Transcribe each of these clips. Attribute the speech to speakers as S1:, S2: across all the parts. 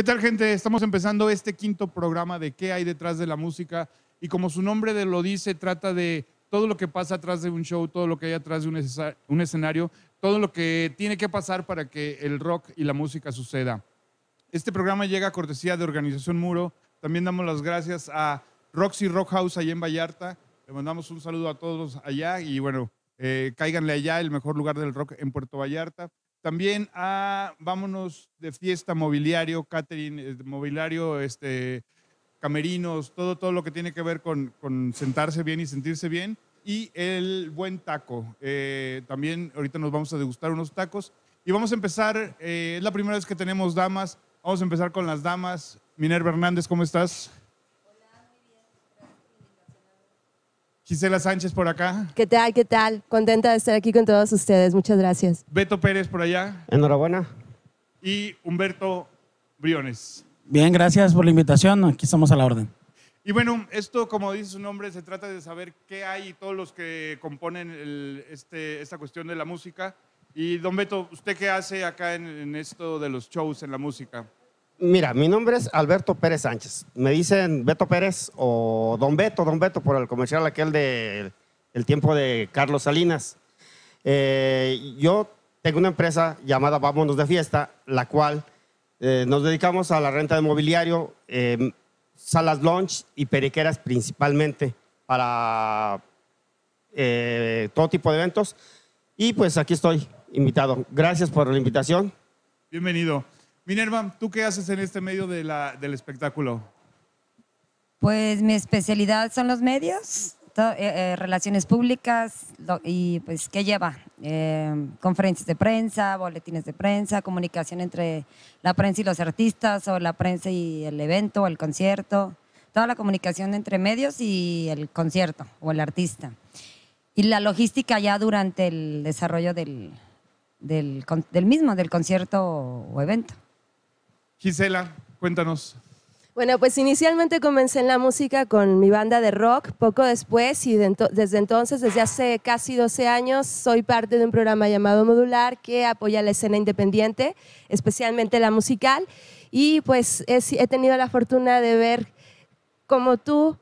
S1: ¿Qué tal gente? Estamos empezando este quinto programa de ¿Qué hay detrás de la música? Y como su nombre lo dice, trata de todo lo que pasa atrás de un show, todo lo que hay atrás de un, escenario, todo lo que tiene que pasar para que el rock y la música suceda. Este programa llega a cortesía de Organización Muro. También damos las gracias a Roxy Rock House allá en Vallarta. Le mandamos un saludo a todos allá y bueno, eh, cáiganle allá, el mejor lugar del rock en Puerto Vallarta. También a ah, vámonos de fiesta, mobiliario, catering, eh, mobiliario, este, camerinos, todo, todo lo que tiene que ver con, sentarse bien y sentirse bien. Y el buen taco. Eh, también ahorita nos vamos a degustar unos tacos. Y vamos a empezar, eh, es la primera vez que tenemos damas. Vamos a empezar con las damas. Minerva Hernández, ¿cómo estás? Gisela Sánchez por acá.
S2: ¿Qué tal? ¿Qué tal? Contenta de estar aquí con todos ustedes. Muchas gracias.
S1: Beto Pérez por allá. Enhorabuena. Y Humberto Briones.
S3: Bien, gracias por la invitación. Aquí estamos a la orden.
S1: Y bueno, esto, como dice su nombre, se trata de saber qué hay y todos los que componen este, esta cuestión de la música. Y don Beto, ¿usted qué hace acá en, en esto de los shows, en la música?
S4: Mira, mi nombre es Alberto Pérez Sánchez. Me dicen Beto Pérez o Don Beto, Don Beto, por el comercial aquel del tiempo de Carlos Salinas. Eh, yo tengo una empresa llamada Vámonos de Fiesta, la cual eh, nos dedicamos a la renta de mobiliario, em, salas lunch y periqueras principalmente para eh, todo tipo de eventos. Y pues aquí estoy, invitado. Gracias por la invitación. Bienvenido. Minerva, ¿tú
S1: qué haces en este medio del espectáculo?
S5: Pues mi especialidad son los medios, eh, eh, relaciones públicas y pues qué lleva. Eh, conferencias de prensa, boletines de prensa, comunicación entre la prensa y los artistas o la prensa y el evento o el concierto. Toda la comunicación entre medios y el concierto o el artista. Y la logística ya durante el desarrollo del, del, mismo, del concierto o evento.
S1: Gisela, cuéntanos.
S2: Bueno, pues inicialmente comencé en la música con mi banda de rock. Poco después y desde entonces, desde hace casi 12 años, soy parte de un programa llamado Modular que apoya la escena independiente, especialmente la musical. Y pues he tenido la fortuna de ver como tú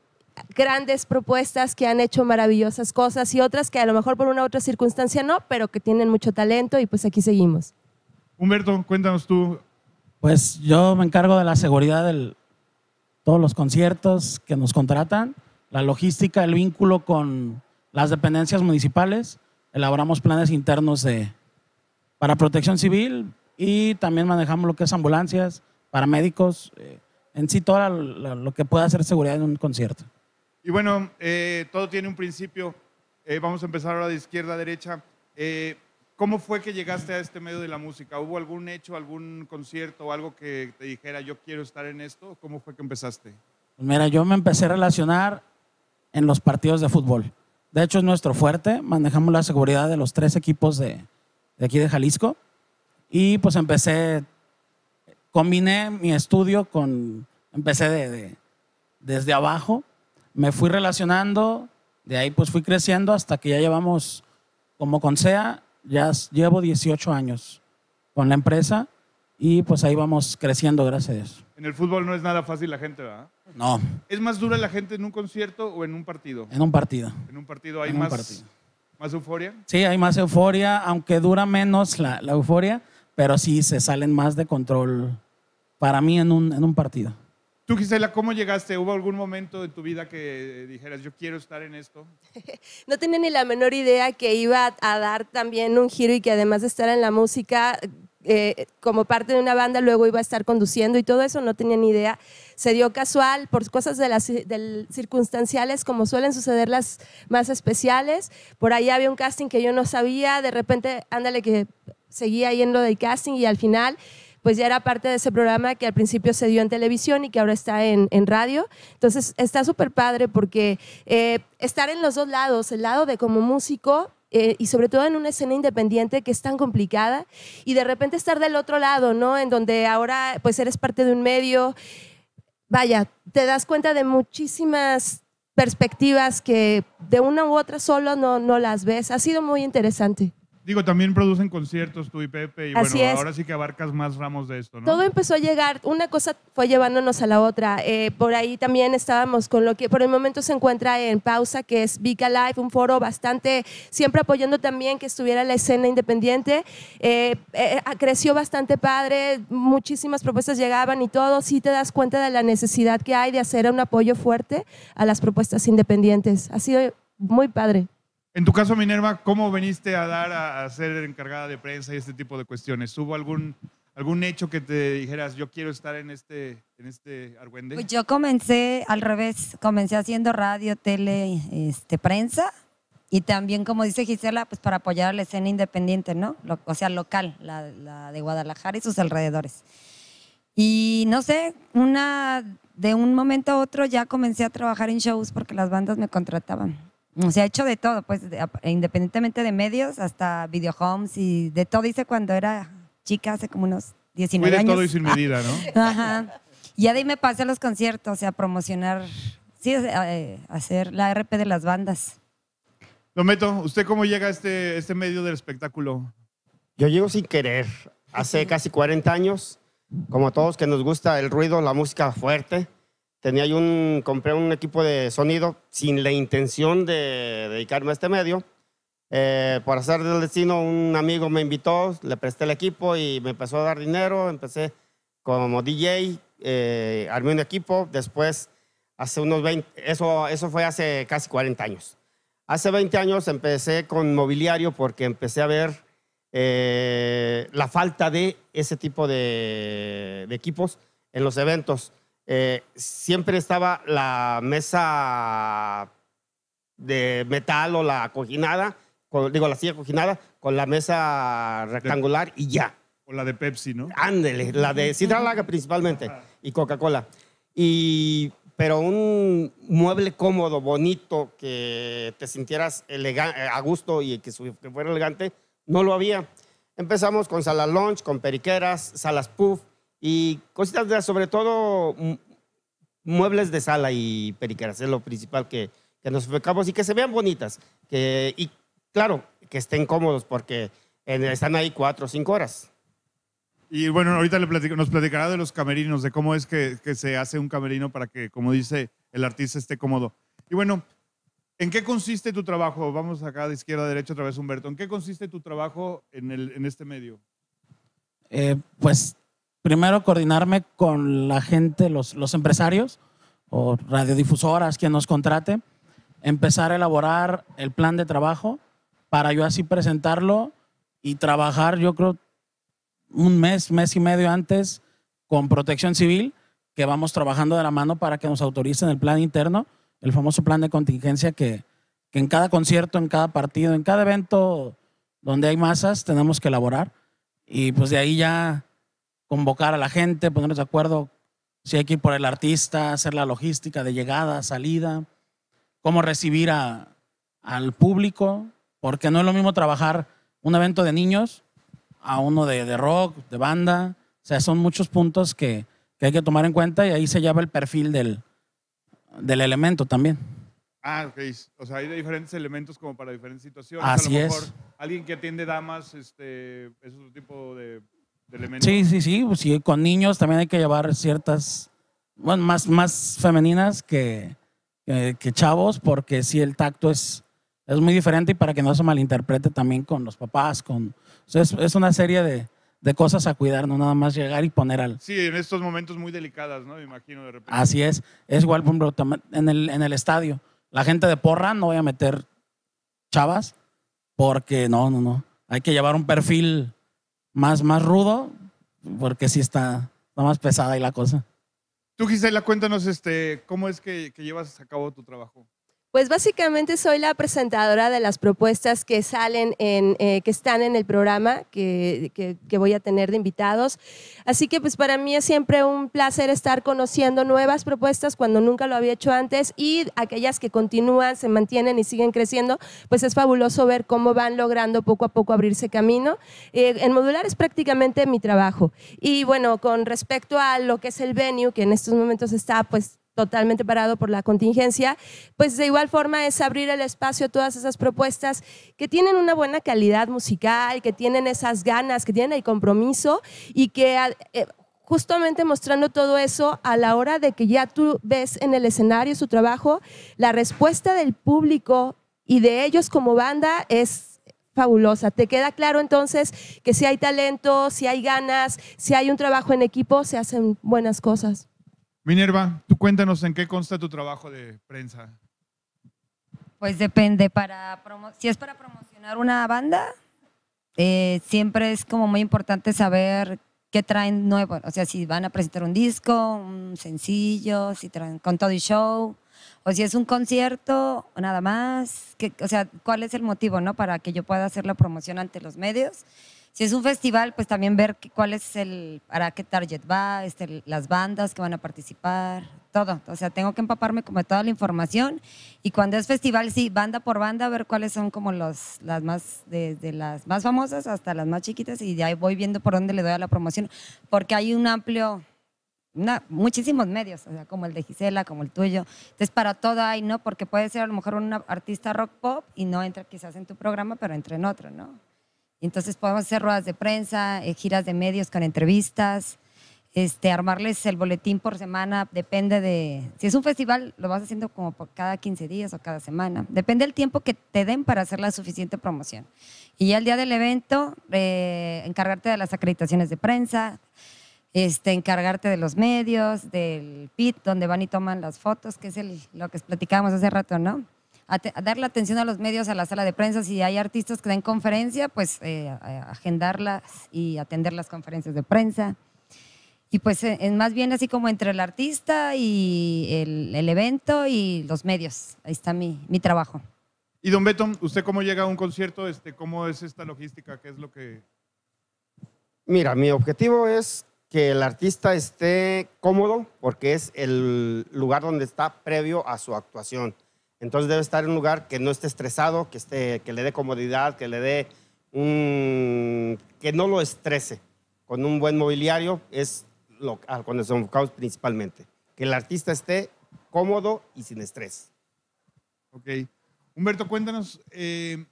S2: grandes propuestas que han hecho maravillosas cosas y otras que a lo mejor por una u otra circunstancia no, pero que tienen mucho talento y pues aquí seguimos.
S3: Humberto, cuéntanos tú pues yo me encargo de la seguridad de todos los conciertos que nos contratan, la logística, el vínculo con las dependencias municipales, elaboramos planes internos de, para protección civil y también manejamos lo que es ambulancias, paramédicos, eh, en sí todo lo que pueda hacer seguridad en un concierto.
S1: Y bueno, eh, todo tiene un principio. Eh, vamos a empezar ahora de izquierda a derecha. Eh, ¿Cómo fue que llegaste a este medio de la música? ¿Hubo algún hecho, algún concierto o algo que te dijera yo quiero estar en esto? ¿Cómo fue que empezaste?
S3: Pues mira, yo me empecé a relacionar en los partidos de fútbol. De hecho, es nuestro fuerte. Manejamos la seguridad de los tres equipos de, aquí de Jalisco. Y pues empecé, combiné mi estudio con, empecé de, desde abajo, me fui relacionando, de ahí pues fui creciendo hasta que ya llevamos como con SEA ya llevo 18 años con la empresa y pues ahí vamos creciendo, gracias a eso.
S1: En el fútbol no es nada fácil la gente, ¿verdad? No. ¿Es más dura la gente en un concierto o en un partido? En un partido. ¿En un partido hay más, más euforia?
S3: Sí, hay más euforia, aunque dura menos la, la euforia, pero sí se salen más de control para mí en un, en un partido.
S1: Tú, Gisela, ¿cómo llegaste? ¿Hubo algún momento en tu vida que dijeras, yo quiero estar en esto?
S2: no tenía ni la menor idea que iba a dar también un giro y que además de estar en la música, eh, como parte de una banda, luego iba a estar conduciendo y todo eso, no tenía ni idea. Se dio casual por cosas de las, circunstanciales, como suelen suceder las más especiales. Por ahí había un casting que yo no sabía, de repente, ándale que seguía yendo del casting y al final pues ya era parte de ese programa que al principio se dio en televisión y que ahora está en, radio. Entonces está súper padre porque eh, estar en los dos lados, el lado de como músico, eh, y sobre todo en una escena independiente que es tan complicada y de repente estar del otro lado, ¿no? En donde ahora pues eres parte de un medio, vaya, te das cuenta de muchísimas perspectivas que de una u otra solo no, no las ves. Ha sido muy interesante.
S1: Digo, también producen conciertos tú y Pepe, y bueno, ahora sí que abarcas más ramos de esto, ¿no? Todo
S2: empezó a llegar, una cosa fue llevándonos a la otra. Eh, por ahí también estábamos con lo que por el momento se encuentra en pausa, que es Vika Live, un foro bastante, siempre apoyando también que estuviera la escena independiente. Eh, eh, creció bastante padre, muchísimas propuestas llegaban y todo. Sí te das cuenta de la necesidad que hay de hacer un apoyo fuerte a las propuestas independientes. Ha sido muy padre. En tu caso, Minerva, ¿cómo veniste
S1: a dar a, ser encargada de prensa y este tipo de cuestiones? ¿Hubo algún, algún hecho que te dijeras, yo quiero estar en este, en este argüende? Pues yo
S5: comencé al revés, comencé haciendo radio, tele, este, prensa y también, como dice Gisela, pues para apoyar a la escena independiente, ¿no? o sea, local, la, la de Guadalajara y sus alrededores. Y no sé, una, de un momento a otro ya comencé a trabajar en shows porque las bandas me contrataban. Se ha hecho de todo, pues e independientemente de medios, hasta videohomes y de todo hice cuando era chica, hace como unos 19 Fue de todo y sin medida, ¿no? Ajá. Y de ahí me pasé a los conciertos, o sea, a promocionar, sí, eh, hacer la RP de las bandas.
S4: Lo meto. ¿usted cómo llega a este, este medio del espectáculo? Yo llego sin querer. Hace casi 40 años, como todos que nos gusta el ruido, la música fuerte, tenía yo un, compré un equipo de sonido sin la intención de dedicarme a este medio. Eh, por hacer del destino, un amigo me invitó, le presté el equipo y me empezó a dar dinero. Empecé como DJ, eh, armé un equipo. Después, hace unos 20, eso, eso fue hace casi 40 años. Hace 20 años empecé con mobiliario porque empecé a ver eh, la falta de ese tipo de, de equipos en los eventos. Eh, siempre estaba la mesa de metal o la cojinada, digo, la silla cojinada, con la mesa rectangular y ya. O la de Pepsi, ¿no? Ándele, la de Sidra principalmente y Coca-Cola. Y, pero un mueble cómodo, bonito, que te sintieras eh, a gusto y que, que fuera elegante, no lo había. Empezamos con salas lunch, con periqueras, salas puff, y cositas de, sobre todo, muebles de sala y periqueras, es lo principal que, que nos enfocamos y que se vean bonitas. Que, y claro, que estén cómodos porque están ahí cuatro o cinco horas. Y bueno, ahorita le platico, nos platicará de los
S1: camerinos, de cómo es que, se hace un camerino para que, como dice el artista, esté cómodo. Y bueno, ¿en qué consiste tu trabajo? Vamos acá de izquierda a derecha otra vez, Humberto. ¿En qué consiste tu trabajo en, el, en este medio?
S3: Eh, pues primero coordinarme con la gente, los, empresarios o radiodifusoras, quien nos contrate, empezar a elaborar el plan de trabajo para yo así presentarlo y trabajar, yo creo, un mes, mes y medio antes con protección civil, que vamos trabajando de la mano para que nos autoricen el plan interno, el famoso plan de contingencia que, que en cada concierto, en cada partido, en cada evento donde hay masas, tenemos que elaborar. Y pues de ahí ya convocar a la gente, ponernos de acuerdo si hay que ir por el artista, hacer la logística de llegada, salida, cómo recibir al público, porque no es lo mismo trabajar un evento de niños a uno de, rock, de banda. O sea, son muchos puntos que, hay que tomar en cuenta y ahí se lleva el perfil del, del elemento también.
S1: Ah, ok. O sea, hay diferentes elementos como para diferentes situaciones. Así a lo mejor es. Alguien que atiende damas, este, es otro tipo de Sí, sí,
S3: sí, pues, sí, con niños también hay que llevar ciertas, más, más femeninas que, que, chavos, porque sí, el tacto es, es muy diferente y para que no se malinterprete también con los papás, con, es, una serie de, cosas a cuidar, no nada más llegar y poner al...
S1: Sí, en estos momentos muy delicadas, ¿no? Me imagino de repente. Así
S3: es, es igual, en el, en el estadio, la gente de porra no voy a meter chavas, porque no, no, no, hay que llevar un perfil más, más rudo, porque sí está, más pesada ahí la cosa.
S1: Tú, Gisela, cuéntanos este, cómo es que llevas a cabo tu trabajo.
S2: Pues básicamente soy la presentadora de las propuestas que salen, en, eh, que están en el programa que, que, voy a tener de invitados. Así que pues para mí es siempre un placer estar conociendo nuevas propuestas cuando nunca lo había hecho antes y aquellas que continúan, se mantienen y siguen creciendo, pues es fabuloso ver cómo van logrando poco a poco abrirse camino. Eh, en modular es prácticamente mi trabajo. Y bueno, con respecto a lo que es el venue, que en estos momentos está pues totalmente parado por la contingencia, pues de igual forma es abrir el espacio a todas esas propuestas que tienen una buena calidad musical, que tienen esas ganas, que tienen el compromiso y que eh, justamente mostrando todo eso a la hora de que ya tú ves en el escenario su trabajo, la respuesta del público y de ellos como banda es fabulosa. ¿Te queda claro entonces que si hay talento, si hay ganas, si hay un trabajo en equipo, se hacen
S5: buenas cosas?
S1: Minerva, tú cuéntanos en qué consta tu trabajo de prensa.
S5: Pues depende, para si es para promocionar una banda, eh, siempre es como muy importante saber qué traen nuevo, o sea, si van a presentar un disco, un sencillo, si traen con todo y show, o si es un concierto nada más, o sea, cuál es el motivo, ¿no? Para que yo pueda hacer la promoción ante los medios si es un festival, pues también ver cuál es el, para qué target va, este, las bandas que van a participar, todo. O sea, tengo que empaparme como toda la información. Y cuando es festival, sí, banda por banda, ver cuáles son como los, las más, desde las más famosas hasta las más chiquitas y de ahí voy viendo por dónde le doy a la promoción. Porque hay un amplio, una, muchísimos medios, o sea, como el de Gisela, como el tuyo. Entonces, para todo hay, ¿no? Porque puede ser a lo mejor una artista rock pop y no entra quizás en tu programa, pero entra en otro, ¿no? Entonces podemos hacer ruedas de prensa, eh, giras de medios con entrevistas, este, armarles el boletín por semana, depende de... Si es un festival, lo vas haciendo como por cada 15 días o cada semana. Depende del tiempo que te den para hacer la suficiente promoción. Y ya el día del evento, eh, encargarte de las acreditaciones de prensa, este, encargarte de los medios, del pit donde van y toman las fotos, que es lo que platicábamos hace rato, ¿no? a, dar la atención a los medios, a la sala de prensa, si hay artistas que den conferencia, pues eh, agendarlas y atender las conferencias de prensa. Y pues eh, más bien así como entre el artista y el, evento y los medios. Ahí está mi, mi trabajo.
S1: Y don Beto, ¿usted cómo llega a un concierto? Este, ¿Cómo es esta logística? ¿Qué es lo que...?
S4: Mira, mi objetivo es que el artista esté cómodo porque es el lugar donde está previo a su actuación. Entonces debe estar en un lugar que no esté estresado, que, esté, que le dé comodidad, que le dé un... que no lo estrese. Con un buen mobiliario es lo, que cuando nos enfocamos principalmente. Que el artista esté cómodo y sin estrés. Ok. Humberto, cuéntanos, eh,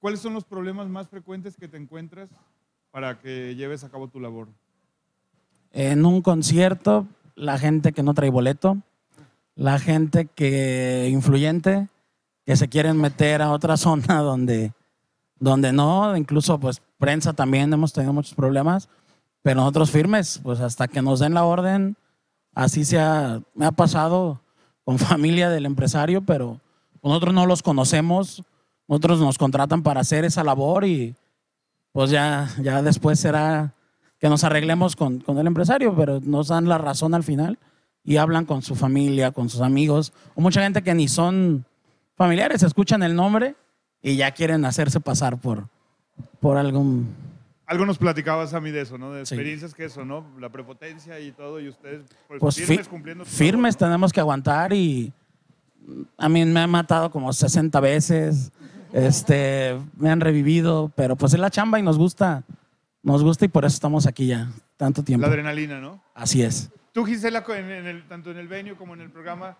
S4: ¿cuáles son los problemas más frecuentes
S1: que te encuentras para que lleves a cabo tu labor?
S3: En un concierto, la gente que no trae boleto, la gente que influyente que se quieren meter a otra zona donde, donde no, incluso pues prensa también hemos tenido muchos problemas, pero nosotros firmes, pues hasta que nos den la orden, así se ha, me ha pasado con familia del empresario, pero nosotros no los conocemos, nosotros nos contratan para hacer esa labor y pues ya, ya después será que nos arreglemos con, con el empresario, pero nos dan la razón al final y hablan con su familia, con sus amigos, o mucha gente que ni son familiares, escuchan el nombre y ya quieren hacerse pasar por, por algún...
S1: Algo nos platicabas a mí de eso, ¿no? De experiencias que eso, ¿no? La prepotencia y todo, y ustedes pues, pues firmes cumpliendo. Firmes
S3: tenemos que aguantar y a mí me han matado como 60 veces, este, me han revivido, pero pues es la chamba y nos gusta, nos gusta y por eso estamos aquí ya tanto tiempo. La
S1: adrenalina, ¿no? Así es. Tú, Gisela, tanto en el venio como en el programa,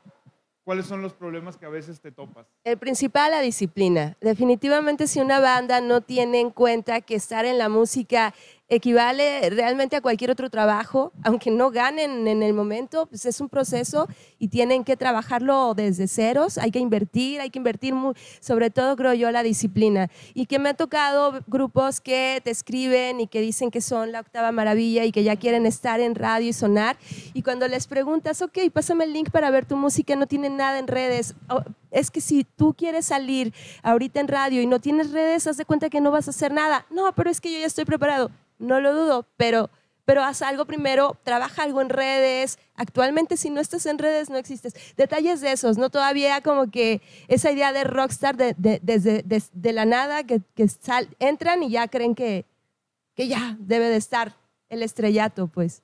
S1: ¿cuáles son los problemas que a veces te topas?
S2: El principal, la disciplina. Definitivamente si una banda no tiene en cuenta que estar en la música equivale realmente a cualquier otro trabajo, aunque no ganen en el momento, pues es un proceso y tienen que trabajarlo desde ceros, hay que invertir, hay que invertir muy, sobre todo creo yo la disciplina. Y que me ha tocado grupos que te escriben y que dicen que son la octava maravilla y que ya quieren estar en radio y sonar, y cuando les preguntas, ok, pásame el link para ver tu música, no tienen nada en redes. es que si tú quieres salir ahorita en radio y no tienes redes, haz de cuenta que no vas a hacer nada. No, pero es que yo ya estoy preparado no lo dudo, pero, pero haz algo primero, trabaja algo en redes. Actualmente si no estás en redes no existes. Detalles de esos, ¿no? Todavía como que esa idea de rockstar de, desde la nada que, entran y ya creen que, que ya debe de estar el estrellato, pues.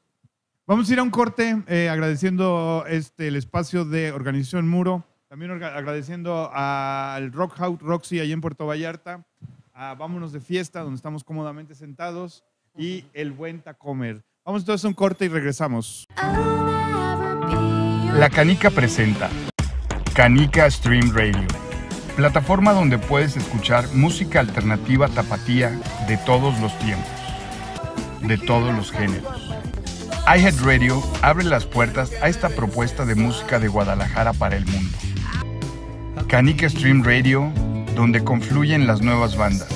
S2: Vamos
S1: a ir a un corte eh, agradeciendo este, el espacio de Organización Muro, también agradeciendo al Rock House Roxy allá en Puerto Vallarta, ah, Vámonos de Fiesta, donde estamos cómodamente sentados, y el buen Tacomer. Vamos entonces a un corte y regresamos. La Canica presenta Canica Stream Radio, plataforma donde puedes escuchar música alternativa tapatía de todos los tiempos, de todos los géneros. Radio abre las puertas a esta propuesta de música de Guadalajara para el mundo. Canica Stream Radio, donde confluyen las nuevas bandas,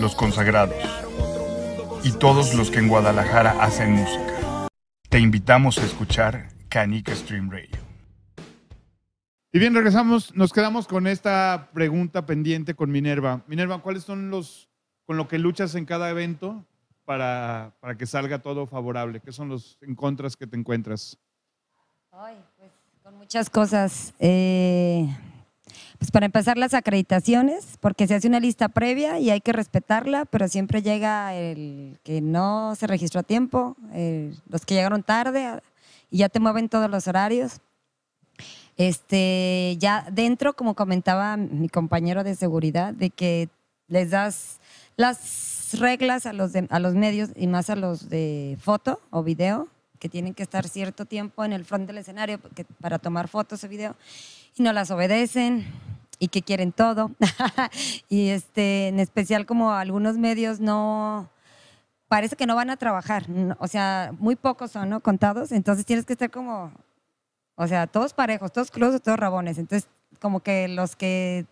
S1: los consagrados y todos los que en Guadalajara hacen música. Te invitamos a escuchar Canica Stream Radio. Y bien, regresamos, nos quedamos con esta pregunta pendiente con Minerva. Minerva, ¿cuáles son los con lo que luchas en cada evento para, que salga todo favorable? ¿Qué son los encontras que te encuentras?
S5: Ay, pues con muchas cosas. Eh, pues, para empezar las acreditaciones, porque se hace una lista previa y hay que respetarla, pero siempre llega el que no se registró a tiempo, los que llegaron tarde ah, y ya te mueven todos los horarios. Este, ya dentro, como comentaba mi compañero de seguridad, de que les das las reglas a los, a los medios y más a los de foto o video, que tienen que estar cierto tiempo en el front del escenario para tomar fotos o video y no las obedecen y que quieren todo. y este, en especial como algunos medios no, parece que no van a trabajar, o sea, muy pocos son, ¿no? Contados, entonces tienes que estar como, o sea, todos parejos, todos cruzos todos rabones, entonces como que los que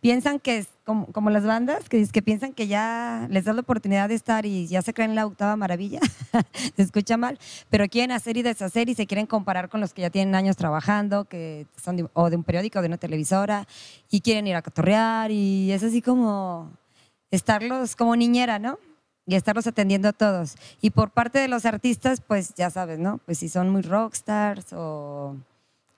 S5: piensan que es como, las bandas, que, piensan que ya les da la oportunidad de estar y ya se creen la octava maravilla, se escucha mal, pero quieren hacer y deshacer y se quieren comparar con los que ya tienen años trabajando, que son o de un periódico, o de una televisora, y quieren ir a cotorrear y es así como estarlos como niñera, ¿no? y estarlos atendiendo a todos. Y por parte de los artistas, pues ya sabes, ¿no? Pues si son muy rockstars o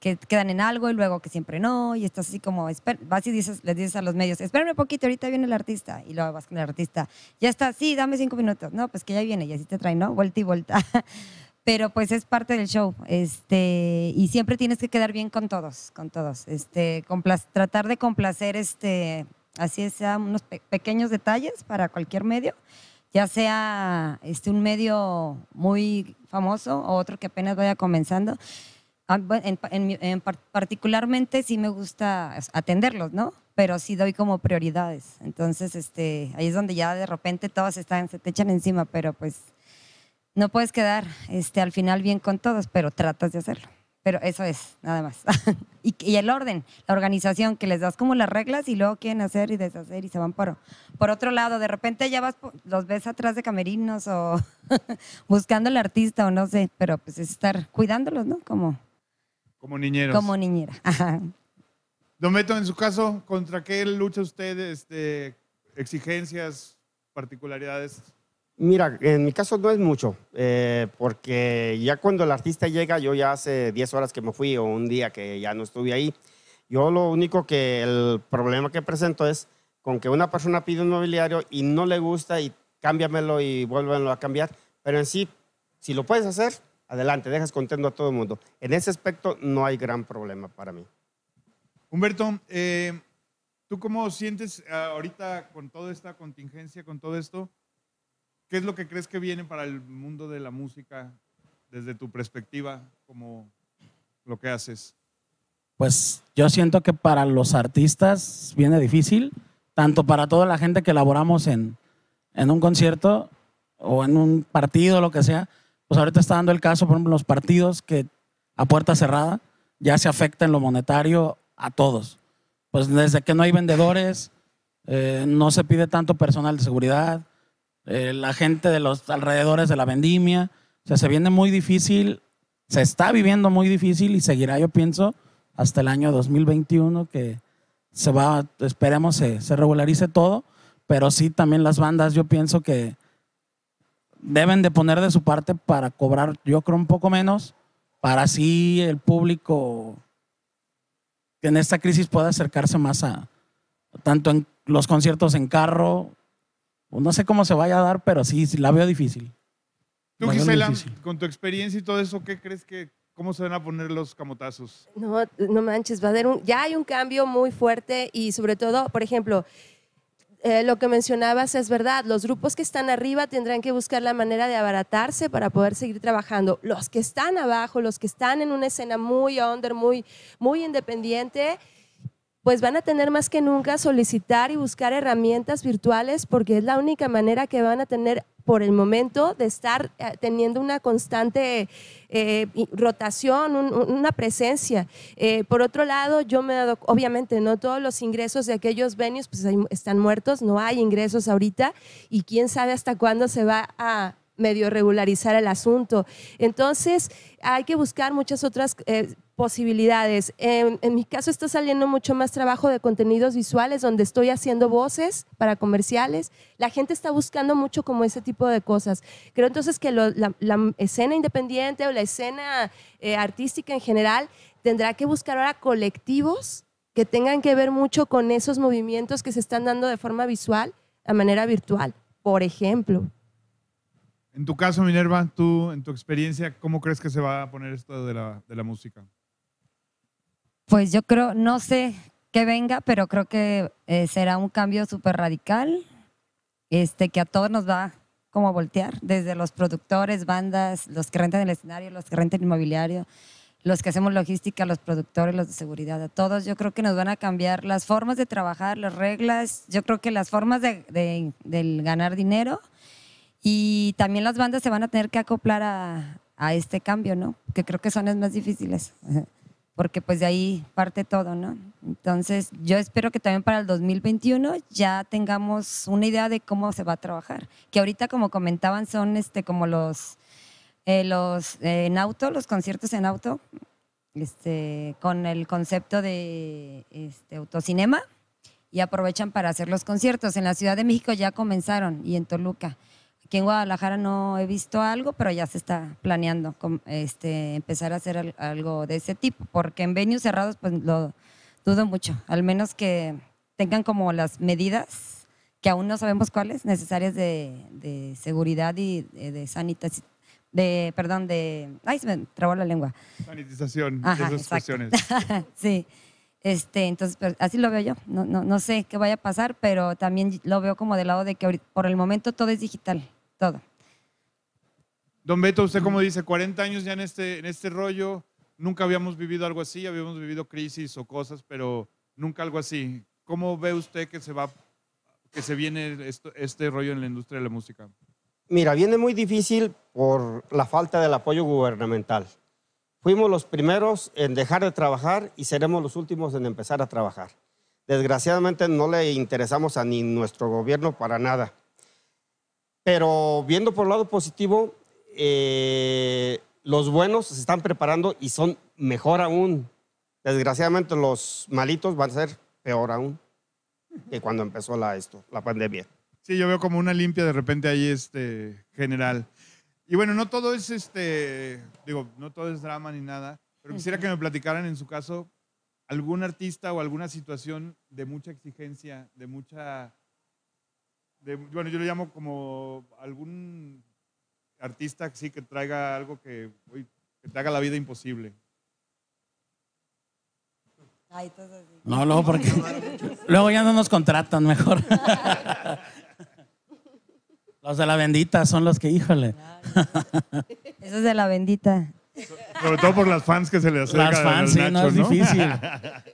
S5: que quedan en algo y luego que siempre no, y estás así como, vas y dices, les dices a los medios, espérame un poquito, ahorita viene el artista, y luego vas con el artista, ya está, sí, dame cinco minutos, no, pues que ya viene, y así te trae ¿no? Vuelta y vuelta. Pero pues es parte del show, este, y siempre tienes que quedar bien con todos, con todos, este, tratar de complacer, este, así sea, unos pequeños detalles para cualquier medio, ya sea este, un medio muy famoso o otro que apenas vaya comenzando Ah, particularmente sí me gusta atenderlos, ¿no? Pero sí doy como prioridades. Entonces, este, ahí es donde ya de repente todas están, se te echan encima, pero pues no puedes quedar este, al final bien con todos, pero tratas de hacerlo. Pero eso es, nada más. y, el orden, la organización, que les das como las reglas y luego quieren hacer y deshacer y se van por, por otro lado. De repente ya vas, los ves atrás de camerinos o buscando al artista o no sé, pero pues es estar cuidándolos, ¿no? Como
S1: como niñeros. Como
S5: niñera. Ajá. Don
S1: en su caso, ¿contra qué lucha usted? Este, ¿Exigencias,
S4: particularidades? Mira, en mi caso no es mucho, eh, porque ya cuando el artista llega, yo ya hace 10 horas que me fui o un día que ya no estuve ahí. Yo lo único que el problema que presento es con que una persona pide un mobiliario y no le gusta y cámbiamelo y vuélvanlo a cambiar. Pero en sí, si lo puedes hacer, adelante, dejas contento a todo el mundo. En ese aspecto no hay gran problema para mí. Humberto,
S1: eh, ¿tú cómo sientes ah, ahorita con toda esta contingencia, con todo esto? ¿Qué es lo que crees que viene para el mundo de la música desde tu perspectiva, como lo que haces?
S3: Pues yo siento que para los artistas viene difícil, tanto para toda la gente que elaboramos en, en un concierto o en un partido, lo que sea, pues ahorita está dando el caso, por ejemplo, los partidos que a puerta cerrada ya se afecta en lo monetario a todos. Pues desde que no hay vendedores, eh, no se pide tanto personal de seguridad, eh, la gente de los alrededores de la vendimia, o sea, se viene muy difícil, se está viviendo muy difícil y seguirá, yo pienso, hasta el año 2021 que se va, esperemos se regularice todo, pero sí también las bandas, yo pienso que deben de poner de su parte para cobrar, yo creo, un poco menos, para así el público que en esta crisis pueda acercarse más a tanto en los conciertos en carro, no sé cómo se vaya a dar, pero sí, la veo difícil. Tú, Gisela,
S1: con tu experiencia y todo eso, ¿qué crees que, cómo se van a poner los camotazos?
S2: No, no manches, va a haber un, ya hay un cambio muy fuerte y sobre todo, por ejemplo, eh, lo que mencionabas es verdad, los grupos que están arriba tendrán que buscar la manera de abaratarse para poder seguir trabajando. Los que están abajo, los que están en una escena muy under, muy, muy independiente, pues van a tener más que nunca solicitar y buscar herramientas virtuales porque es la única manera que van a tener por el momento de estar eh, teniendo una constante eh, rotación, una presencia. Eh, por otro lado, yo me he dado, obviamente, no todos los ingresos de aquellos venios pues, están muertos, no hay ingresos ahorita y quién sabe hasta cuándo se va a medio regularizar el asunto. Entonces, hay que buscar muchas otras posibilidades. En, mi caso está saliendo mucho más trabajo de contenidos visuales, donde estoy haciendo voces para comerciales. La gente está buscando mucho como ese tipo de cosas. Creo entonces que la, escena independiente o la escena eh, artística en general tendrá que buscar ahora colectivos que tengan que ver mucho con esos movimientos que se están dando de forma visual a manera virtual, por
S5: ejemplo.
S1: En tu caso, Minerva, tú, en tu experiencia, ¿cómo crees que se va a poner esto de la música?
S5: Pues yo creo, no sé qué venga, pero creo que eh, será un cambio súper radical, este, que a todos nos va como a voltear, desde los productores, bandas, los que rentan el escenario, los que rentan inmobiliario, los que hacemos logística, los productores, los de seguridad, a todos. Yo creo que nos van a cambiar las formas de trabajar, las reglas, yo creo que las formas de, ganar dinero y también las bandas se van a tener que acoplar a, este cambio, ¿no? Que creo que son las más difíciles porque pues de ahí parte todo, ¿no? Entonces, yo espero que también para el 2021 ya tengamos una idea de cómo se va a trabajar, que ahorita como comentaban son este como los eh, los eh, en auto, los conciertos en auto, este con el concepto de este autocinema y aprovechan para hacer los conciertos en la Ciudad de México ya comenzaron y en Toluca. Aquí en Guadalajara no he visto algo, pero ya se está planeando este, empezar a hacer algo de ese tipo, porque en venues cerrados pues lo dudo mucho, al menos que tengan como las medidas que aún no sabemos cuáles necesarias de, de seguridad y eh, de sanitización de, perdón, de, ay, se me trabó la lengua.
S1: Sanitización, de esas cuestiones.
S5: sí, este, entonces, pues, así lo veo yo. No, no, no, sé qué vaya a pasar, pero también lo veo como del lado de que por el momento todo es digital todo.
S1: Don Beto, usted como dice, 40 años ya en este, en este rollo, nunca habíamos vivido algo así, habíamos vivido crisis o cosas, pero nunca algo así. ¿Cómo ve usted que se va, que se viene este rollo en la industria
S4: de la música? Mira, viene muy difícil por la falta del apoyo gubernamental. Fuimos los primeros en dejar de trabajar y seremos los últimos en empezar a trabajar. Desgraciadamente no le interesamos a ni nuestro gobierno para nada. Pero viendo por el lado positivo, eh, los buenos se están preparando y son mejor aún. Desgraciadamente los malitos van a ser peor aún que cuando empezó la, esto, la pandemia.
S1: Sí, yo veo como una limpia de repente ahí este, general. Y bueno, no todo es este, digo, no todo es drama ni nada, pero quisiera que me platicaran en su caso algún artista o alguna situación de mucha exigencia, de mucha bueno, yo le llamo como algún artista sí que traiga algo que, te haga la vida imposible.
S3: No, luego porque
S5: luego ya no nos contratan mejor.
S3: los de la bendita son los que, híjole.
S5: Esos de la bendita.
S3: Sobre todo por las fans que se le acercan. Las fans, sí, no es difícil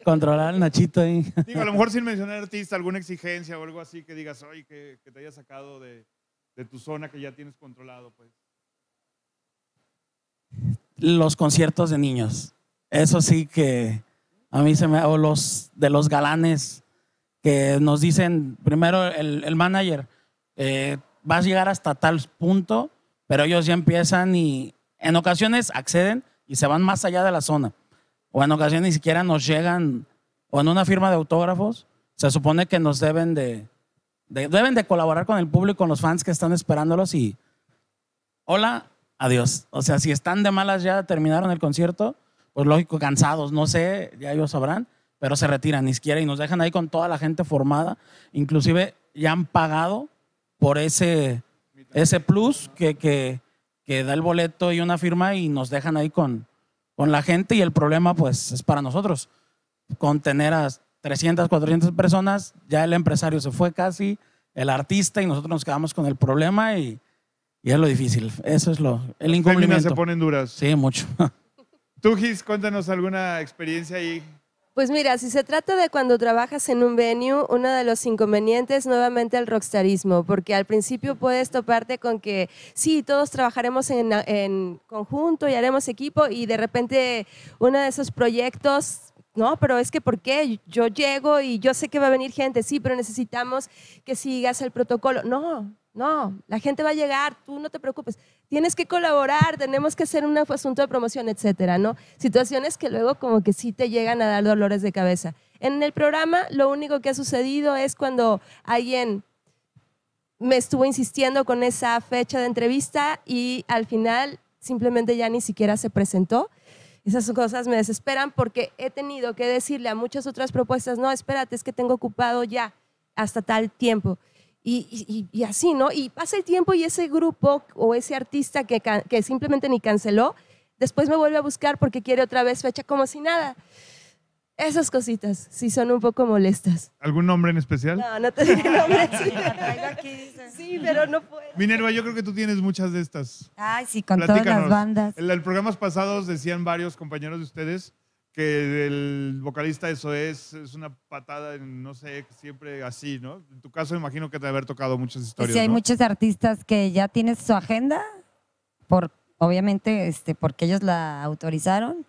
S3: controlar al Nachito ahí.
S1: Digo, a lo mejor sin mencionar artista, alguna exigencia o algo así que digas, oye, que, te haya sacado de, tu zona que ya tienes controlado, pues.
S3: Los conciertos de niños. Eso sí que a mí se me. O los de los galanes que nos dicen, primero el, manager, eh, vas a llegar hasta tal punto, pero ellos ya empiezan y en ocasiones acceden y se van más allá de la zona. O en ocasiones ni siquiera nos llegan, o en una firma de autógrafos, se supone que nos deben de, deben de colaborar con el público, con los fans que están esperándolos y, hola, adiós. O sea, si están de malas ya terminaron el concierto, pues lógico, cansados, no sé, ya ellos sabrán, pero se retiran ni siquiera y nos dejan ahí con toda la gente formada. Inclusive ya han pagado por ese, ese plus que, que, que da el boleto y una firma y nos dejan ahí con, con la gente y el problema pues es para nosotros. Con tener a 300, 400 personas, ya el empresario se fue casi, el artista y nosotros nos quedamos con el problema y, es lo difícil. Eso es lo, el incumplimiento. se
S1: ponen duras. Sí, mucho. Tú, Gis, cuéntanos alguna experiencia ahí
S2: pues mira, si se trata de cuando trabajas en un venue, uno de los inconvenientes nuevamente el rockstarismo, porque al principio puedes toparte con que sí, todos trabajaremos en, en conjunto y haremos equipo y de repente uno de esos proyectos no, pero es que ¿por qué? Yo llego y yo sé que va a venir gente, sí, pero necesitamos que sigas el protocolo. No, no, la gente va a llegar, tú no te preocupes. Tienes que colaborar, tenemos que hacer un asunto de promoción, etcétera, ¿no? Situaciones que luego como que sí te llegan a dar dolores de cabeza. En el programa lo único que ha sucedido es cuando alguien me estuvo insistiendo con esa fecha de entrevista y al final simplemente ya ni siquiera se presentó. Esas cosas me desesperan porque he tenido que decirle a muchas otras propuestas, no, espérate, es que tengo ocupado ya hasta tal tiempo. Y, así, ¿no? Y pasa el tiempo y ese grupo o ese artista que, que simplemente ni canceló, después me vuelve a buscar porque quiere otra vez fecha como si nada. Esas cositas sí son un poco molestas.
S1: ¿Algún nombre en especial? No,
S2: no te nombre. Sí. sí, pero no
S1: puedo. Minerva, yo creo que tú tienes muchas de estas. Ay, sí, con todas las bandas. En los programas pasados decían varios compañeros de ustedes que el vocalista eso es, es una patada, no sé, siempre así, ¿no? En tu caso imagino que te haber tocado muchas historias. Sí, hay muchos
S5: artistas que ya tienen su agenda, por, obviamente este, porque ellos la autorizaron,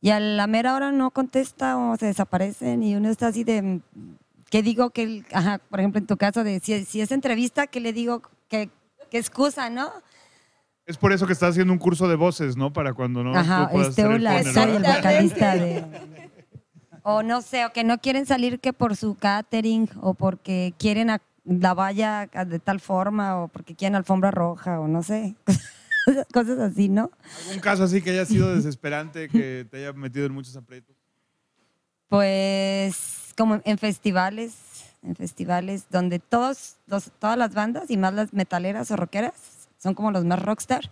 S5: y a la mera hora no contesta o se desaparecen y uno está así de, ¿qué digo? que Ajá, por ejemplo, en tu caso, de si, es entrevista, ¿qué le digo? que qué excusa, no?
S1: Es por eso que estás haciendo un curso de voces, ¿no? Para cuando no.
S2: Ajá, tú este hola, soy el vocalista
S5: de. O no sé, o que no quieren salir que por su catering, o porque quieren la valla de tal forma, o porque quieren alfombra roja, o no sé. Cosas así, ¿no?
S1: ¿Algún caso así que haya sido desesperante, que te haya metido en muchos aprietos?
S5: Pues como en festivales, en festivales donde todos, todas las bandas y más las metaleras o rockeras son como los más rockstar,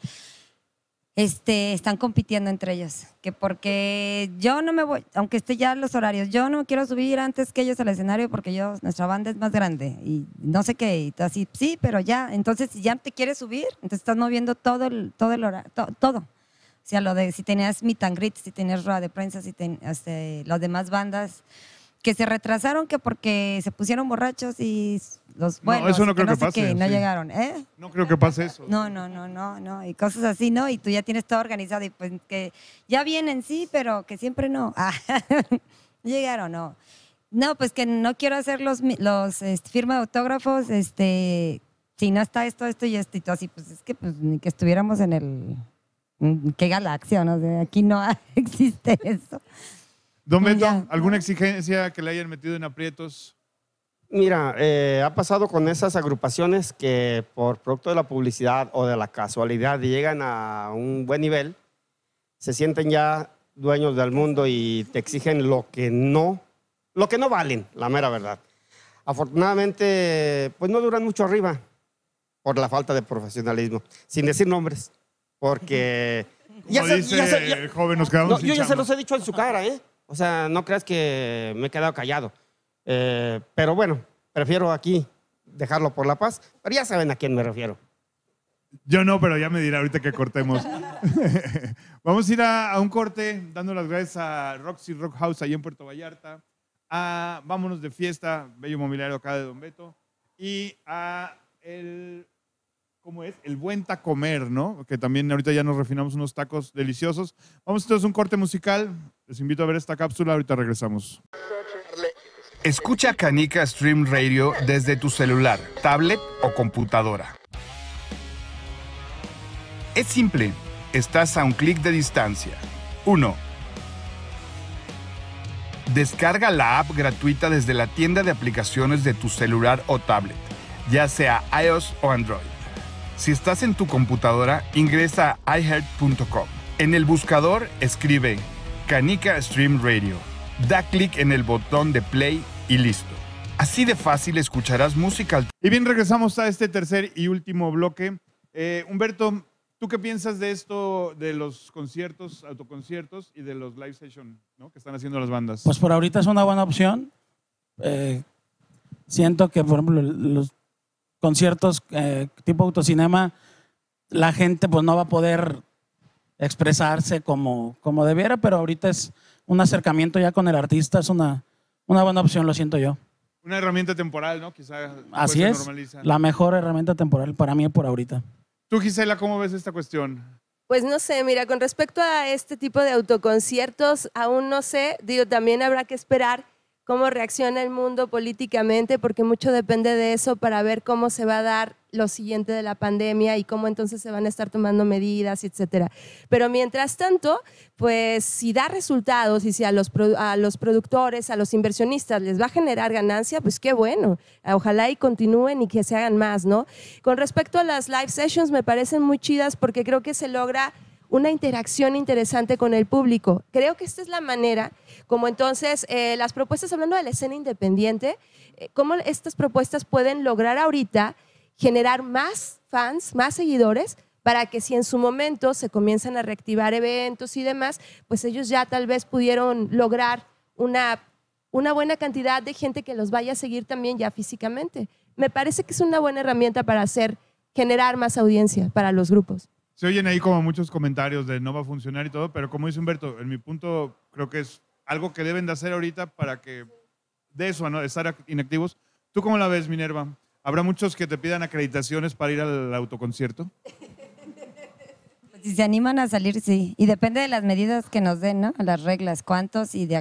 S5: este, están compitiendo entre ellos. Que porque yo no me voy, aunque esté ya los horarios, yo no quiero subir antes que ellos al escenario porque yo, nuestra banda es más grande y no sé qué, y así, sí, pero ya, entonces si ya te quieres subir, entonces estás moviendo todo el, todo el horario, todo. O sea, lo de si tenías meet and greet, si tenías rueda de prensa, si tenías este, las demás bandas que se retrasaron, que porque se pusieron borrachos y no, eso no creo que, pase. no llegaron, ¿eh? No creo que pase eso. No, no, no, no, no. Y cosas así, ¿no? Y tú ya tienes todo organizado y pues que ya vienen, sí, pero que siempre no. Ah, llegaron, no. No, pues que no quiero hacer los, los este, firma de autógrafos, este, si no está esto, esto y esto y todo así, pues es que pues, ni que estuviéramos en el mm, qué galaxia, no sé, aquí no existe eso.
S1: Don pues ¿alguna exigencia que le hayan metido en aprietos?
S4: Mira, eh, ha pasado con esas agrupaciones que por producto de la publicidad o de la casualidad llegan a un buen nivel, se sienten ya dueños del mundo y te exigen lo que no, lo que no valen, la mera verdad. Afortunadamente, pues no duran mucho arriba por la falta de profesionalismo, sin decir nombres, porque ya dice, ya Yo ya se los he dicho en su cara, ¿eh? O sea, no creas que me he quedado callado. Eh, pero bueno, prefiero aquí dejarlo por la paz. Pero ya saben a quién me refiero. Yo no, pero ya me dirá ahorita que cortemos. Vamos a ir
S1: a, un corte, dando las gracias a Roxy Rock House ahí en Puerto Vallarta, a Vámonos de Fiesta, Bello Mobiliario acá de Don Beto, y a el, ¿cómo es? El Buen Tacomer, ¿no? Que también ahorita ya nos refinamos unos tacos deliciosos. Vamos entonces a un corte musical. Les invito a ver esta cápsula, ahorita regresamos. Escucha Canica Stream Radio desde tu celular, tablet o computadora. Es simple, estás a un clic de distancia. 1. Descarga la app gratuita desde la tienda de aplicaciones de tu celular o tablet, ya sea iOS o Android. Si estás en tu computadora, ingresa a iHeart.com. En el buscador escribe Canica Stream Radio. Da clic en el botón de play y listo. Así de fácil escucharás música. Y bien, regresamos a este tercer y último bloque. Eh, Humberto, ¿tú qué piensas de esto, de los conciertos, autoconciertos y de los live session ¿no? que están
S3: haciendo las bandas? Pues por ahorita es una buena opción. Eh, siento que, por ejemplo, los conciertos eh, tipo autocinema, la gente pues no va a poder expresarse como, como debiera, pero ahorita es un acercamiento ya con el artista, es una una buena opción, lo siento yo.
S1: Una herramienta temporal, ¿no? Quizás. Así es. La mejor
S3: herramienta temporal para mí por ahorita.
S1: Tú, Gisela, ¿cómo ves esta cuestión?
S2: Pues no sé, mira, con respecto a este tipo de autoconciertos, aún no sé, digo, también habrá que esperar cómo reacciona el mundo políticamente, porque mucho depende de eso para ver cómo se va a dar lo siguiente de la pandemia y cómo entonces se van a estar tomando medidas, etcétera. Pero mientras tanto, pues si da resultados y si a los, a los productores, a los inversionistas les va a generar ganancia, pues qué bueno. Ojalá y continúen y que se hagan más, ¿no? Con respecto a las live sessions, me parecen muy chidas porque creo que se logra una interacción interesante con el público. Creo que esta es la manera, como entonces eh, las propuestas, hablando de la escena independiente, eh, cómo estas propuestas pueden lograr ahorita generar más fans, más seguidores, para que si en su momento se comienzan a reactivar eventos y demás, pues ellos ya tal vez pudieron lograr una, una buena cantidad de gente que los vaya a seguir también ya físicamente. Me parece que es una buena herramienta para hacer generar más audiencia para los grupos
S1: se oyen ahí como muchos comentarios de no va a funcionar y todo, pero como dice Humberto, en mi punto creo que es algo que deben de hacer ahorita para que de eso, ¿no? estar inactivos. ¿Tú cómo la ves, Minerva? ¿Habrá muchos que te pidan acreditaciones para ir al autoconcierto?
S5: Pues si se animan a salir, sí. Y depende de las medidas que nos den, ¿no? Las reglas, cuántos y de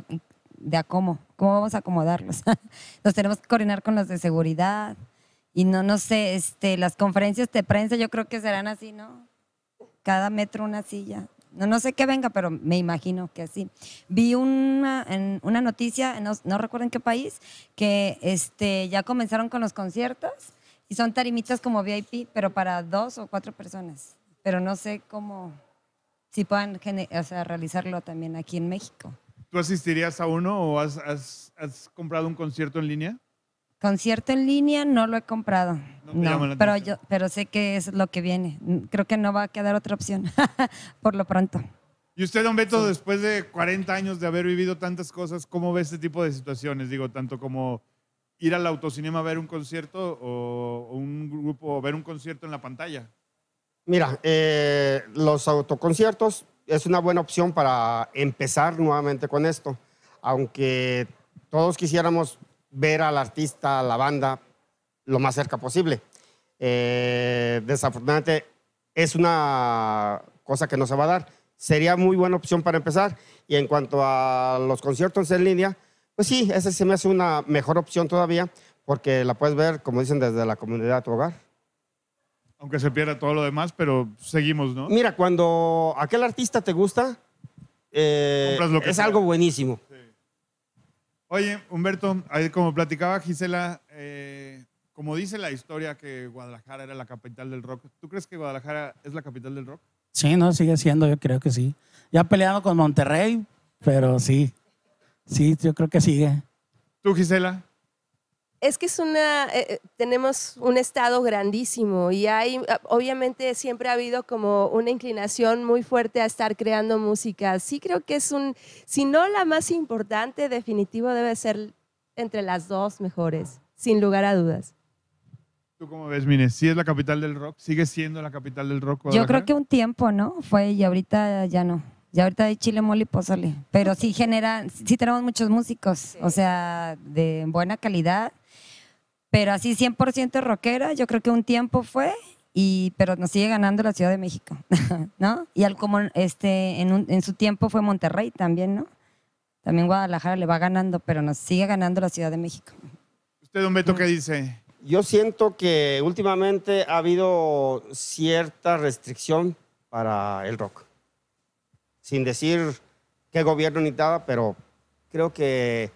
S5: a, cómo. ¿Cómo vamos a acomodarlos? nos tenemos que coordinar con los de seguridad. Y no, no sé, este, las conferencias de prensa yo creo que serán así, ¿no? cada metro una silla. No, no sé qué venga, pero me imagino que así. Vi una, en, una noticia, no, no, recuerdo en qué país, que este, ya comenzaron con los conciertos y son tarimitas como VIP, pero para dos o cuatro personas. Pero no sé cómo, si puedan o realizarlo también aquí en México.
S1: ¿Tú asistirías a uno o has comprado un concierto en línea?
S5: Concierto en línea no lo he comprado. No, pues pero yo, pero sé que es lo que viene. Creo que no va a quedar otra opción por lo pronto. Y usted, don
S1: Beto, después de 40 años de haber vivido tantas cosas, ¿cómo ve este tipo de situaciones? Digo, tanto como ir al autocinema a ver un concierto o un grupo o ver un concierto en la pantalla.
S4: Mira, eh, los autoconciertos es una buena opción para empezar nuevamente con esto, aunque todos quisiéramos ver al artista, a la banda, lo más cerca posible. Eh, desafortunadamente es una cosa que no se va a dar. Sería muy buena opción para empezar. Y en cuanto a los conciertos en línea, pues sí, esa se me hace una mejor opción todavía, porque la puedes ver, como dicen, desde la comunidad de tu hogar. Aunque se pierda todo lo demás, pero seguimos, ¿no? Mira, cuando aquel artista te gusta, eh, es algo buenísimo. Oye, Humberto,
S3: como platicaba Gisela,
S1: eh, como dice la historia que Guadalajara era la capital del rock, ¿tú crees que Guadalajara es la capital del rock?
S3: Sí, no, sigue siendo, yo creo que sí. Ya peleando con Monterrey, pero sí. Sí, yo creo que sigue.
S1: ¿Tú, Gisela?
S2: es que es una, eh, eh, tenemos un estado grandísimo y hay, ah, obviamente siempre ha habido como una inclinación muy fuerte a estar creando música. Sí creo que es un, si no la más importante, definitivo debe ser entre las
S5: dos mejores, sin lugar a dudas.
S1: ¿Tú cómo ves, Mine? ¿Sí es la capital del rock? ¿Sigue siendo la capital del rock? Yo creo que
S5: un tiempo, ¿no? Fue y ahorita ya no. Y ahorita hay chile, mole y pozole. Pero sí genera, sí tenemos muchos músicos, o sea, de buena calidad pero así 100% rockera, yo creo que un tiempo fue, y, pero nos sigue ganando la Ciudad de México, ¿no? Y al, como este, en, su tiempo fue Monterrey también, ¿no? También Guadalajara le va ganando, pero nos sigue ganando la Ciudad de México.
S4: ¿Usted, un Beto, qué dice? Yo siento que últimamente ha habido cierta restricción para el rock. Sin decir qué gobierno ni nada, pero creo que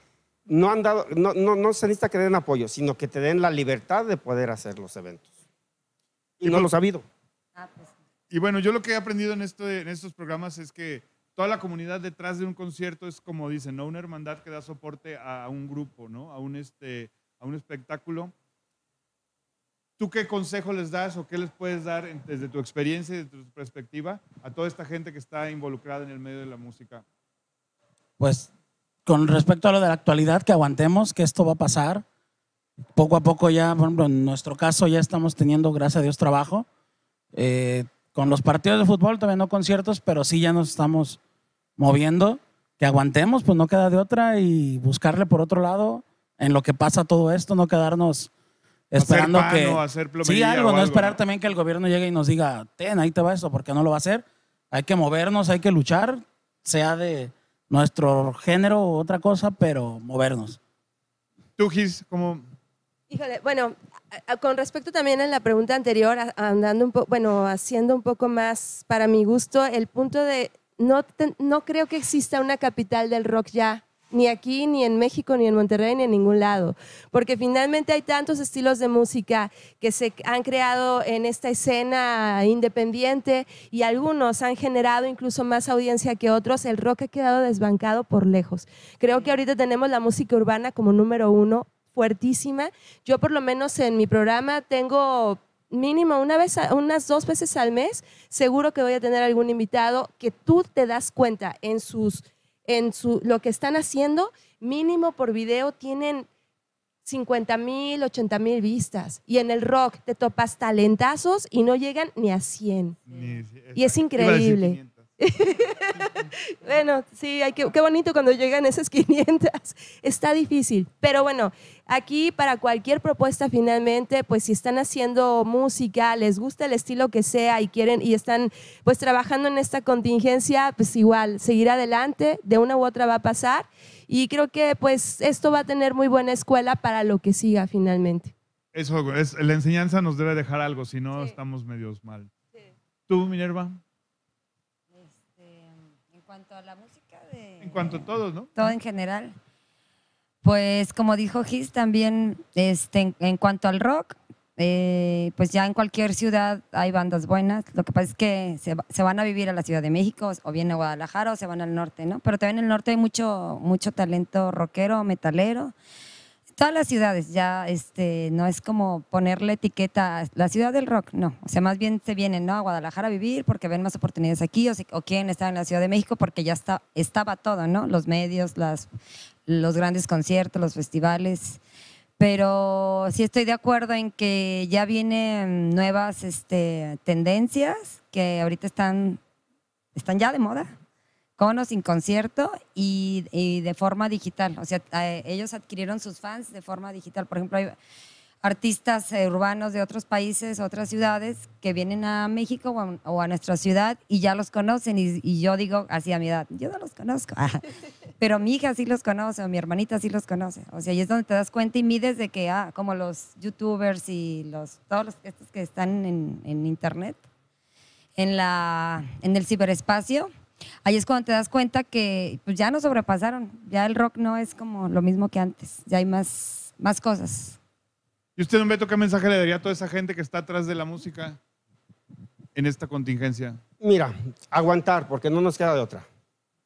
S4: no, han dado, no, no, se necesita que den apoyo, sino que te den la libertad de poder hacer los eventos. Y, no pues los ha habido. Ah,
S1: pues y bueno, yo lo que he aprendido en, esto, en estos programas es que toda la comunidad detrás de un concierto es como dicen, ¿no? Una hermandad que da soporte a un grupo, ¿no? A un, este, a un espectáculo. ¿Tú qué consejo les das o qué les puedes dar desde tu experiencia y desde tu perspectiva a toda esta gente que está involucrada en el medio de la música?
S3: Pues con respecto a lo de la actualidad, que aguantemos, que esto va a pasar. Poco a poco ya, por ejemplo, en nuestro caso ya estamos teniendo, gracias a Dios, trabajo. Eh, con los partidos de fútbol, todavía no conciertos, pero sí ya nos estamos moviendo. Que aguantemos, pues no queda de otra y buscarle por otro lado en lo que pasa todo esto, no quedarnos esperando que... sí, algo, no esperar también que el gobierno llegue y nos diga, ten, ahí te va eso, porque no lo va a hacer. Hay que movernos, hay que luchar, sea de nuestro género o otra cosa, pero movernos. Tú, Gis, ¿cómo?
S2: Híjole, bueno, con respecto también a la pregunta anterior, andando un bueno, haciendo un poco más para mi gusto, el punto de no, no creo que exista una capital del rock ya ni aquí, ni en México, ni en Monterrey, ni en ningún lado. Porque finalmente hay tantos estilos de música que se han creado en esta escena independiente y algunos han generado incluso más audiencia que otros. El rock ha quedado desbancado por lejos. Creo que ahorita tenemos la música urbana como número uno, fuertísima. Yo por lo menos en mi programa tengo mínimo una vez, unas dos veces al mes, seguro que voy a tener algún invitado que tú te das cuenta en sus en su, lo que están haciendo, mínimo por video tienen 50 mil, mil vistas. Y en el rock te topas talentazos y no llegan ni a 100. y es increíble. bueno, sí, hay qué bonito cuando llegan esas 500. Está difícil, pero bueno, aquí para cualquier propuesta finalmente, pues si están haciendo música, les gusta el estilo que sea y quieren y están pues trabajando en esta contingencia, pues igual, seguir adelante, de una u otra va a pasar y creo que pues esto va a tener muy buena escuela para lo que siga finalmente.
S1: Eso, es, la enseñanza nos debe dejar algo, si no estamos medios mal. ¿Tú, Minerva?
S5: cuanto a la música?
S1: En cuanto a todos, ¿no?
S5: Todo en general. Pues como dijo Gis, también este, en, cuanto al rock, eh, pues ya en cualquier ciudad hay bandas buenas. Lo que pasa es que se, van a vivir a la Ciudad de México o bien a Guadalajara o se van al norte, ¿no? Pero también en el norte hay mucho, mucho talento rockero, metalero todas las ciudades, ya este, no es como ponerle etiqueta, a la ciudad del rock, no. O sea, más bien se vienen ¿no? a Guadalajara a vivir porque ven más oportunidades aquí o, o quieren estar en la Ciudad de México porque ya está, estaba todo, ¿no? Los medios, las, los grandes conciertos, los festivales. Pero sí estoy de acuerdo en que ya vienen nuevas este, tendencias que ahorita están, están ya de moda con sin concierto y, de forma digital. O sea, ellos adquirieron sus fans de forma digital. Por ejemplo, hay artistas eh, urbanos de otros países, otras ciudades, que vienen a México o a, nuestra ciudad y ya los conocen. Y, yo digo, así a mi edad, yo no los conozco. Pero mi hija sí los conoce, o mi hermanita sí los conoce. O sea, y es donde te das cuenta y mides de que, ah, como los youtubers y los, todos los, estos que están en, internet, en, la, en el ciberespacio, ahí es cuando te das cuenta que pues, ya nos sobrepasaron, ya el rock no es como lo mismo que antes, ya hay más, cosas.
S1: ¿Y usted, Don qué mensaje le daría a toda esa gente que está atrás de la música
S4: en esta contingencia? Mira, aguantar, porque no nos queda de otra.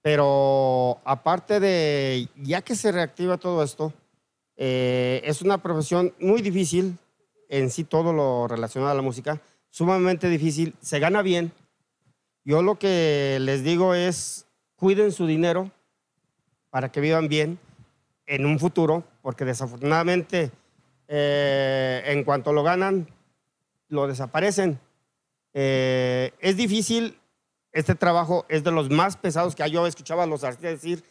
S4: Pero aparte de, ya que se reactiva todo esto, eh, es una profesión muy difícil, en sí todo lo relacionado a la música, sumamente difícil, se gana bien, yo lo que les digo es, cuiden su dinero para que vivan bien en un futuro, porque desafortunadamente eh, en cuanto lo ganan, lo desaparecen. Eh, es difícil, este trabajo es de los más pesados que yo escuchaba a los artistas decir,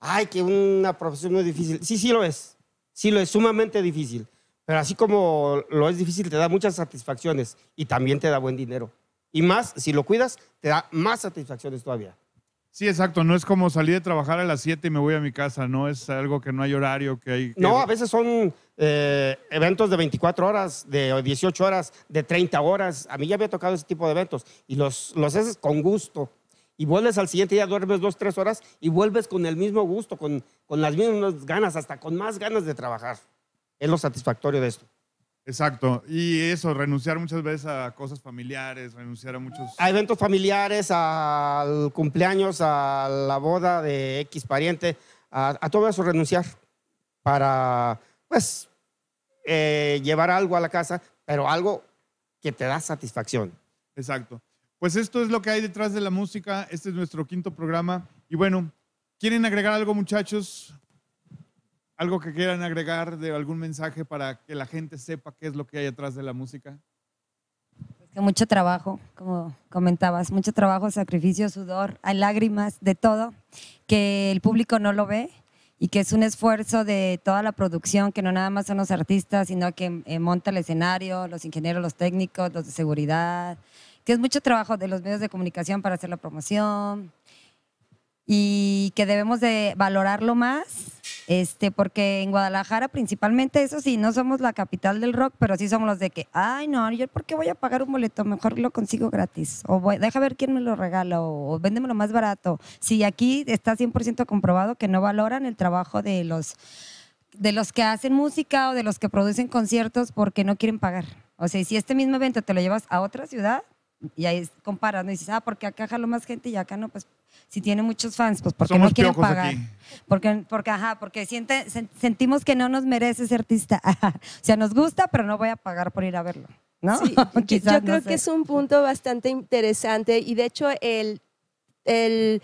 S4: ay, que una profesión muy difícil. Sí, sí lo es, sí lo es, sumamente difícil, pero así como lo es difícil, te da muchas satisfacciones y también te da buen dinero. Y más, si lo cuidas, te da más satisfacciones todavía. Sí, exacto. No
S1: es como salir de trabajar a las 7 y me voy a mi casa. No es algo que no hay horario, que hay... No, a veces
S4: son eh, eventos de 24 horas, de 18 horas, de 30 horas. A mí ya había tocado ese tipo de eventos y los, los haces con gusto. Y vuelves al siguiente día, duermes dos, tres horas y vuelves con el mismo gusto, con, con las mismas ganas, hasta con más ganas de trabajar. Es lo satisfactorio de esto. Exacto. Y eso, renunciar muchas veces a cosas
S1: familiares, renunciar a muchos...
S4: A eventos familiares, al cumpleaños, a la boda de X pariente, a, todo eso renunciar para, pues, eh, llevar algo a la casa, pero algo que te da satisfacción.
S1: Exacto. Pues esto es lo que hay detrás de la música. Este es nuestro quinto programa. Y bueno, ¿quieren agregar algo, muchachos? ¿Algo que quieran agregar de algún mensaje para que la gente sepa qué es lo que hay detrás de la música?
S5: que mucho trabajo, como comentabas, mucho trabajo, sacrificio, sudor, hay lágrimas, de todo, que el público no lo ve y que es un esfuerzo de toda la producción, que no nada más son los artistas, sino que eh, monta el escenario, los ingenieros, los técnicos, los de seguridad, que es mucho trabajo de los medios de comunicación para hacer la promoción, y que debemos de valorarlo más, este, porque en Guadalajara principalmente, eso sí, no somos la capital del rock, pero sí somos los de que, ay no, yo por qué voy a pagar un boleto, mejor lo consigo gratis, o voy, deja ver quién me lo regala, o, véndemelo más barato. si aquí está 100% comprobado que no valoran el trabajo de los, de los que hacen música o de los que producen conciertos porque no quieren pagar. O sea, si este mismo evento te lo llevas a otra ciudad, y ahí comparas, ¿no? dices, ah, porque acá jalo más gente y acá no, pues si tiene muchos fans, pues porque no quiero pagar. Porque, porque, ajá, porque siente, sentimos que no nos merece ese artista. o sea, nos gusta, pero no voy a pagar por ir a verlo. ¿No? Sí, yo creo que es
S2: un punto bastante interesante y de hecho el, el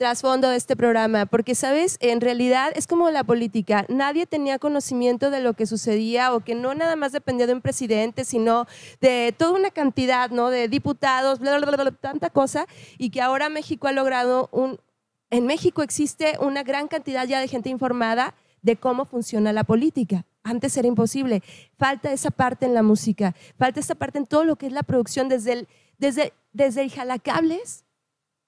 S2: trasfondo de este programa, porque, ¿sabes? En realidad es como la política. Nadie tenía conocimiento de lo que sucedía o que no nada más dependía de un presidente, sino de toda una cantidad, ¿no? De diputados, bla, tanta cosa, y que ahora México ha logrado un... En México existe una gran cantidad ya de gente informada de cómo funciona la política. Antes era imposible. Falta esa parte en la música, falta esa parte en todo lo que es la producción, desde el, desde, desde el jalacables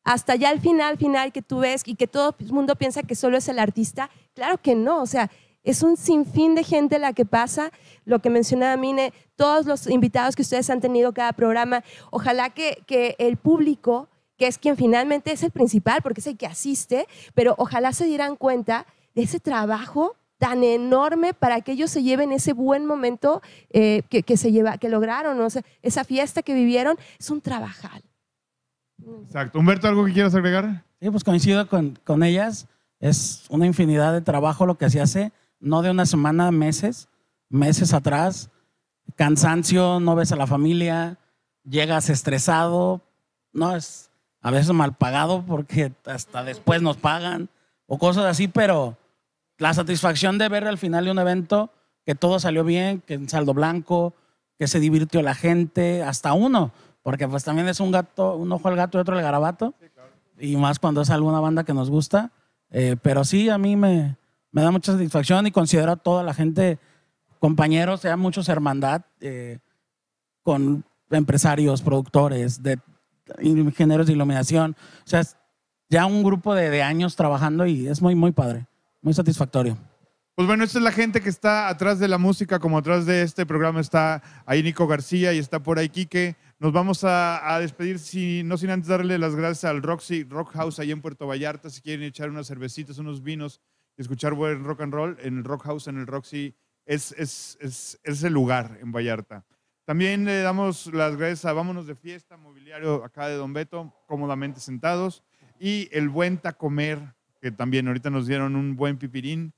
S2: hasta ya el final, final que tú ves y que todo el mundo piensa que solo es el artista, claro que no, o sea, es un sinfín de gente la que pasa, lo que mencionaba Mine, todos los invitados que ustedes han tenido cada programa, ojalá que, el público, que es quien finalmente es el principal, porque es el que asiste, pero ojalá se dieran cuenta de ese trabajo tan enorme para que ellos se lleven ese buen momento eh, que, se lleva, que lograron, o sea, esa fiesta que vivieron, es un trabajal.
S3: Exacto. Humberto, ¿algo que quieras agregar? Sí, pues coincido con, ellas. Es una infinidad de trabajo lo que se hace, no de una semana, meses, meses atrás. Cansancio, no ves a la familia, llegas estresado, no es a veces mal pagado porque hasta después nos pagan o cosas así, pero la satisfacción de ver al final de un evento que todo salió bien, que en saldo blanco, que se divirtió la gente, hasta uno. Porque pues también es un gato, un ojo al gato y otro al garabato. Y más cuando es alguna banda que nos gusta. Eh, pero sí, a mí me, me, da mucha satisfacción y considero a toda la gente, compañeros, sea muchos hermandad, eh, con empresarios, productores, de ingenieros de iluminación. O sea, es ya un grupo de, de años trabajando y es muy, muy padre, muy satisfactorio.
S1: Pues bueno, esta es la gente que está atrás de la música, como atrás de este programa está ahí Nico García y está por ahí Quique. Nos vamos a, despedir, si, no sin antes darle las gracias al Roxy Rock House allá en Puerto Vallarta. Si quieren echar unas cervecitas, unos vinos y escuchar buen rock and roll en el Rock House, en el Roxy, es, es, es, es el lugar en Vallarta. También le damos las gracias a Vámonos de Fiesta, mobiliario acá de Don Beto, cómodamente sentados. Y el Buen Tacomer, que también ahorita nos dieron un buen pipirín.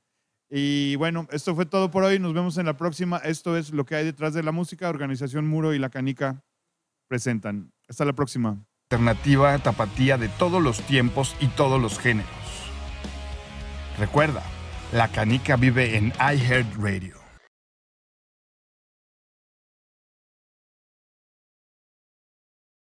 S1: Y bueno, esto fue todo por hoy. Nos vemos en la próxima. Esto es lo que hay detrás de la música, Organización Muro y la Canica presentan. Hasta la próxima. Alternativa tapatía de todos los tiempos y todos los géneros. Recuerda, la canica vive en iHeartRadio.